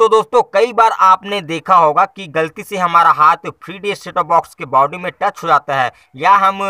तो दोस्तों कई बार आपने देखा होगा कि गलती से हमारा हाथ फ्री डी सेटअप बॉक्स के बॉडी में टच हो जाता है या हम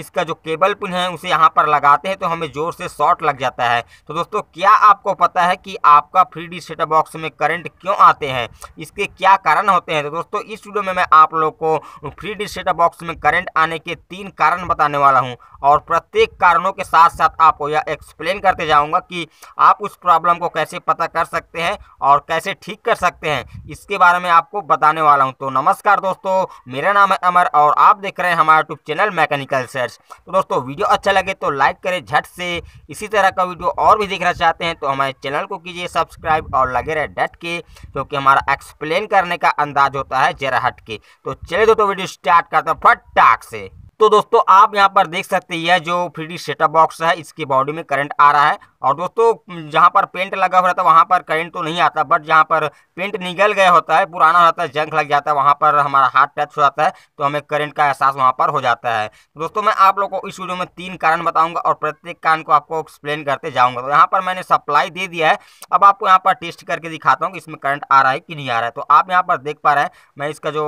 इसका जो केबल पिन है उसे यहाँ पर लगाते हैं तो हमें ज़ोर से शॉर्ट लग जाता है तो दोस्तों क्या आपको पता है कि आपका फ्री डी सेटअप बॉक्स में करंट क्यों आते हैं इसके क्या कारण होते हैं तो दोस्तों इस वीडियो में मैं आप लोग को फ्री डी सेटअप बॉक्स में करंट आने के तीन कारण बताने वाला हूँ और प्रत्येक कारणों के साथ साथ आपको यह एक्सप्लेन करते जाऊँगा कि आप उस प्रॉब्लम को कैसे पता कर सकते हैं और कैसे ठीक क्लिक कर सकते हैं इसके बारे में आपको बताने वाला हूं तो नमस्कार दोस्तों मेरा नाम है अमर और आप देख रहे हैं हमारा यूट्यूब चैनल मैकेनिकल सर्च तो दोस्तों वीडियो अच्छा लगे तो लाइक करें झट से इसी तरह का वीडियो और भी देखना चाहते हैं तो हमारे चैनल को कीजिए सब्सक्राइब और लगे रहे डट के क्योंकि हमारा एक्सप्लेन करने का अंदाज होता है जरा हट के तो चलिए दोस्तों वीडियो स्टार्ट करते हैं फटाक से तो दोस्तों आप यहाँ पर देख सकते हैं जो फ्री सेटअप बॉक्स है इसके बॉडी में करंट आ रहा है और दोस्तों जहाँ पर पेंट लगा हुआ रहता है वहाँ पर करंट तो नहीं आता बट जहाँ पर पेंट निकल गया होता है पुराना रहता है जंक लग जाता है वहाँ पर हमारा हाथ टच हो जाता है तो हमें करंट का एहसास वहाँ पर हो जाता है तो दोस्तों मैं आप लोग को इस वीडियो में तीन कारण बताऊँगा और प्रत्येक कारण को आपको एक्सप्लेन करते जाऊँगा तो यहाँ पर मैंने सप्लाई दे दिया है अब आपको यहाँ पर टेस्ट करके दिखाता हूँ कि इसमें करंट आ रहा है कि नहीं आ रहा है तो आप यहाँ पर देख पा रहे हैं मैं इसका जो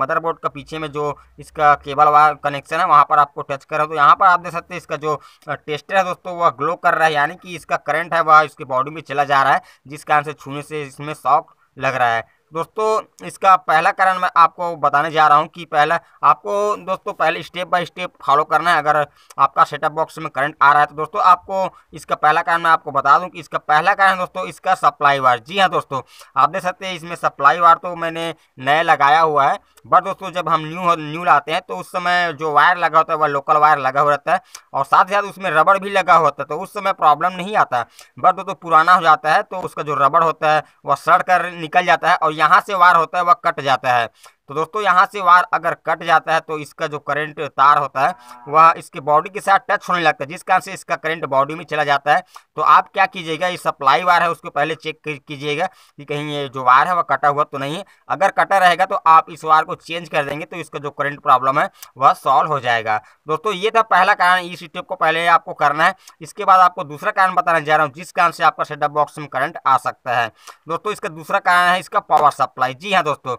मदरबोर्ड का पीछे में जो इसका केबल वायर कनेक्ट कनेक्शन है वहाँ पर आपको टच करा तो यहाँ पर आप देख सकते हैं इसका जो टेस्टर है दोस्तों वह ग्लो कर रहा है यानी कि इसका करंट है वह इसके बॉडी में चला जा रहा है जिस कारण से छूने से इसमें शॉक लग रहा है दोस्तों इसका पहला कारण मैं आपको बताने जा रहा हूं कि पहला आपको दोस्तों पहले स्टेप बाय स्टेप फॉलो करना है अगर आपका सेटअप बॉक्स में करंट आ रहा है तो दोस्तों आपको इसका पहला कारण मैं आपको बता दूँ कि इसका पहला कारण दोस्तों इसका सप्लाई वार जी हाँ दोस्तों आप देख सकते हैं इसमें सप्लाई वार तो मैंने नया लगाया हुआ है बट दोस्तों जब हम न्यू न्यू लाते हैं तो उस समय जो वायर लगा होता है वह लोकल वायर लगा हुआ रहता है और साथ ही साथ उसमें रबड़ भी लगा होता है तो उस समय प्रॉब्लम नहीं आता है बट दोस्तों पुराना हो जाता है तो उसका जो रबड़ होता है वह सड़ कर निकल जाता है और यहाँ से वार होता है वह कट जाता है तो दोस्तों यहाँ से वायर अगर कट जाता है तो इसका जो करंट तार होता है वह इसके बॉडी के साथ टच होने लगता है जिस कारण से इसका करंट बॉडी में चला जाता है तो आप क्या कीजिएगा ये सप्लाई वायर है उसको पहले चेक कीजिएगा कि कहीं ये जो वायर है वह कटा हुआ तो नहीं है अगर कटा रहेगा तो आप इस वायर को चेंज कर देंगे तो इसका जो करंट प्रॉब्लम है वह सॉल्व हो जाएगा दोस्तों ये था पहला कारण इस स्टेप को पहले आपको करना है इसके बाद आपको दूसरा कारण बताना जा रहा हूँ जिस कारण से आपका सेटअप बॉक्स में करंट आ सकता है दोस्तों इसका दूसरा कारण है इसका पावर सप्लाई जी हाँ दोस्तों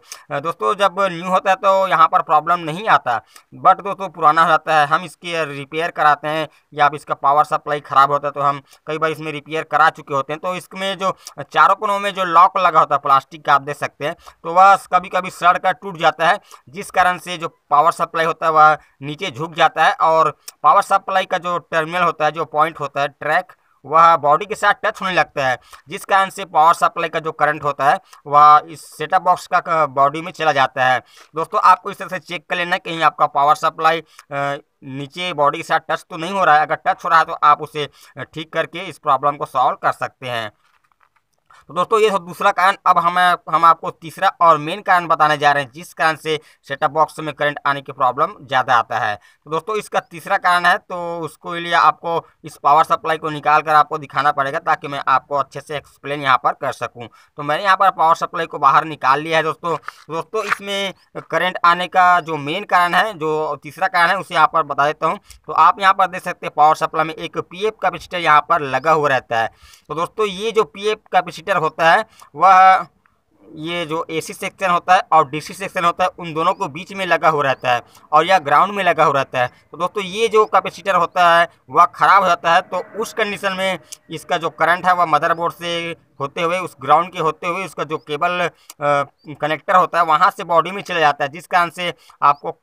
दोस्तों जब न्यू होता है तो यहाँ पर प्रॉब्लम नहीं आता बट दोस्तों पुराना हो जाता है हम इसके रिपेयर कराते हैं या अब इसका पावर सप्लाई ख़राब होता है तो हम कई बार इसमें रिपेयर करा चुके होते हैं तो इसमें जो चारों कोनों में जो लॉक लगा होता है प्लास्टिक का आप देख सकते हैं तो वह कभी कभी सड़ कर टूट जाता है जिस कारण से जो पावर सप्लाई होता है वह नीचे झुक जाता है और पावर सप्लाई का जो टर्मिनल होता है जो पॉइंट होता है ट्रैक वह बॉडी के साथ टच होने लगता है जिस कारण से पावर सप्लाई का जो करंट होता है वह इस सेटअप बॉक्स का बॉडी में चला जाता है दोस्तों आपको इस तरह से चेक कर लेना कहीं आपका पावर सप्लाई नीचे बॉडी के साथ टच तो नहीं हो रहा है अगर टच हो रहा है तो आप उसे ठीक करके इस प्रॉब्लम को सॉल्व कर सकते हैं तो दोस्तों ये सब दूसरा कारण अब हम हम आपको तीसरा और मेन कारण बताने जा रहे हैं जिस कारण से सेटअप बॉक्स में करंट आने की प्रॉब्लम ज़्यादा आता है तो दोस्तों इसका तीसरा कारण है तो उसको लिए आपको इस पावर सप्लाई को निकाल कर आपको दिखाना पड़ेगा ताकि मैं आपको अच्छे से एक्सप्लेन यहाँ पर कर सकूँ तो मैंने यहाँ पर पावर सप्लाई को बाहर निकाल लिया है दोस्तों दोस्तों इसमें करंट आने का जो मेन कारण है जो तीसरा कारण है उसे यहाँ पर बता देता हूँ तो आप यहाँ पर देख सकते हैं पावर सप्लाई में एक पी एफ कैपेसिटर यहाँ पर लगा हुआ रहता है तो दोस्तों ये जो पी एफ कैपेसिटर सेक्टर होता है वह ये जो एसी सेक्शन होता है और डीसी सेक्शन होता है उन दोनों को बीच में लगा हो रहता है और यह ग्राउंड में लगा हो रहता है तो दोस्तों ये जो कैपेसिटर होता है वह ख़राब हो जाता है तो उस कंडीशन में इसका जो करंट है वह मदरबोर्ड से होते हुए उस ग्राउंड के होते हुए उसका जो केबल कनेक्टर होता है वहाँ से बॉडी में चला जाता है जिस कारण से आपको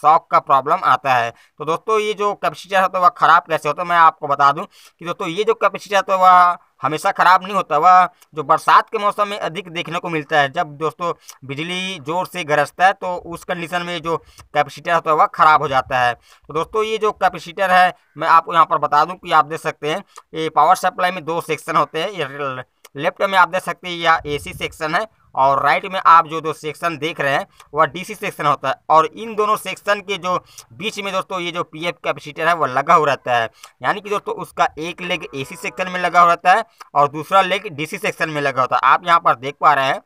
शॉक का प्रॉब्लम आता है तो दोस्तों ये जो कैपेसिटर होता है तो वह ख़राब कैसे होता है मैं आपको बता दूँ कि दोस्तों ये जो कैपेसिटर होता है तो वह हमेशा ख़राब नहीं होता वह जो बरसात के मौसम में अधिक देखने को मिलता है जब दोस्तों बिजली ज़ोर से गरजता है तो उस कंडीशन में जो कैपेसिटर होता है वह ख़राब हो जाता है तो दोस्तों ये जो कैपेसिटर है मैं आपको यहाँ पर बता दूँ कि आप देख सकते हैं ये पावर सप्लाई में दो सेक्शन होते हैं लेफ्ट में आप देख सकते हैं यह एसी सेक्शन है और राइट में आप जो दो सेक्शन देख रहे हैं वह डीसी सेक्शन होता है और इन दोनों सेक्शन के जो बीच में दोस्तों ये जो पीएफ कैपेसिटर है वह लगा हुआ रहता है यानी कि दोस्तों उसका एक लेग एसी सेक्शन में लगा हुआ रहता है और दूसरा लेग डीसी सेक्शन में लगा होता है आप यहाँ पर देख पा रहे हैं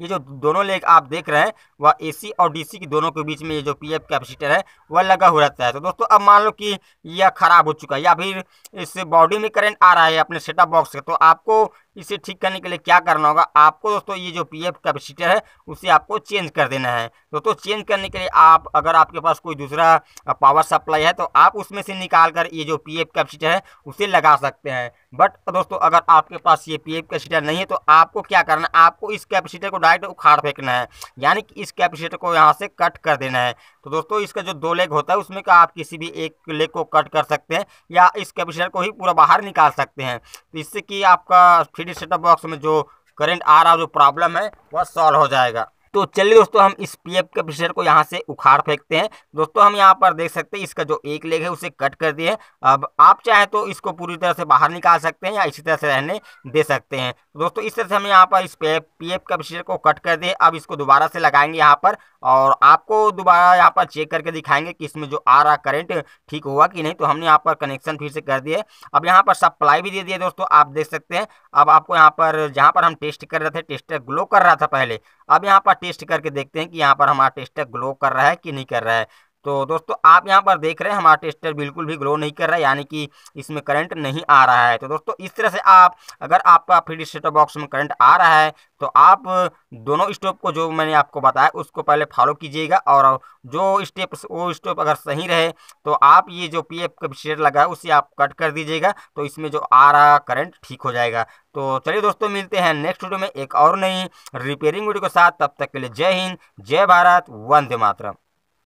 ये जो दोनों लेग आप देख रहे हैं वह एसी और डीसी की दोनों के बीच में ये जो पीएफ कैपेसिटर है वह लगा हुआ रहता है तो दोस्तों अब मान लो कि यह खराब हो चुका है या फिर इस बॉडी में करंट आ रहा है अपने सेटअप बॉक्स से तो आपको इसे ठीक करने के लिए क्या करना होगा आपको दोस्तों ये जो पीएफ कैपेसिटर है उसे आपको चेंज कर देना है दोस्तों चेंज करने के लिए आप अगर आपके पास कोई दूसरा पावर सप्लाई है तो आप उसमें से निकाल कर ये जो पी कैपेसिटर है उसे लगा सकते हैं बट दोस्तों अगर आपके पास ये पी कैपेसिटर नहीं है तो आपको क्या करना है आपको इस कैपेसिटर को डायरेक्ट उखाड़ फेंकना है यानी कि इस कैपेसिटर को यहाँ से कट कर देना है तो दोस्तों इसका जो दो लेग होता है उसमें का आप किसी भी एक लेग को कट कर सकते हैं या इस कैपेसिटर को ही पूरा बाहर निकाल सकते हैं तो इससे कि आपका थ्री सेटअप बॉक्स में जो करंट आ रहा जो प्रॉब्लम है वह सॉल्व हो जाएगा तो चलिए दोस्तों हम इस पी एफ के फिशर को यहाँ से उखाड़ फेंकते हैं दोस्तों हम यहाँ पर देख सकते हैं इसका जो एक लेग है उसे कट कर दिए अब आप चाहें तो इसको पूरी तरह से बाहर निकाल सकते हैं या इसी तरह से रहने दे सकते हैं दोस्तों इस तरह से हम यहाँ पर इस पी एफ का फिशर को कट कर दिए अब इसको दोबारा से लगाएंगे यहाँ पर और आपको दोबारा यहाँ पर चेक करके दिखाएंगे कि इसमें जो आ रहा करेंट ठीक हुआ कि नहीं तो हमने यहाँ पर कनेक्शन फिर से कर दिए अब यहाँ पर सप्लाई भी दे दिए दोस्तों आप देख सकते हैं अब आपको यहाँ पर जहाँ पर हम टेस्ट कर रहे थे टेस्टर ग्लो कर रहा था पहले अब यहाँ पर टेस्ट करके देखते हैं कि यहाँ पर हमारा टेस्टर ग्लो कर रहा है कि नहीं कर रहा है तो दोस्तों आप यहाँ पर देख रहे हैं हमारा टेस्टर बिल्कुल भी ग्लो नहीं कर रहा है यानी कि इसमें करंट नहीं आ रहा है तो दोस्तों इस तरह से आप अगर आपका फ्री सेटअप बॉक्स में करंट आ रहा है तो आप दोनों स्टोप को जो मैंने आपको बताया उसको पहले फॉलो कीजिएगा और जो स्टेप वो स्टोव अगर सही रहे तो आप ये जो पी एफ कैपेसिटर लगा है उसे आप कट कर दीजिएगा तो इसमें जो आ रहा करंट ठीक हो जाएगा तो चलिए दोस्तों मिलते हैं नेक्स्ट वीडियो में एक और नई रिपेयरिंग वीडियो के साथ तब तक के लिए जय हिंद जय भारत वंदे मातरम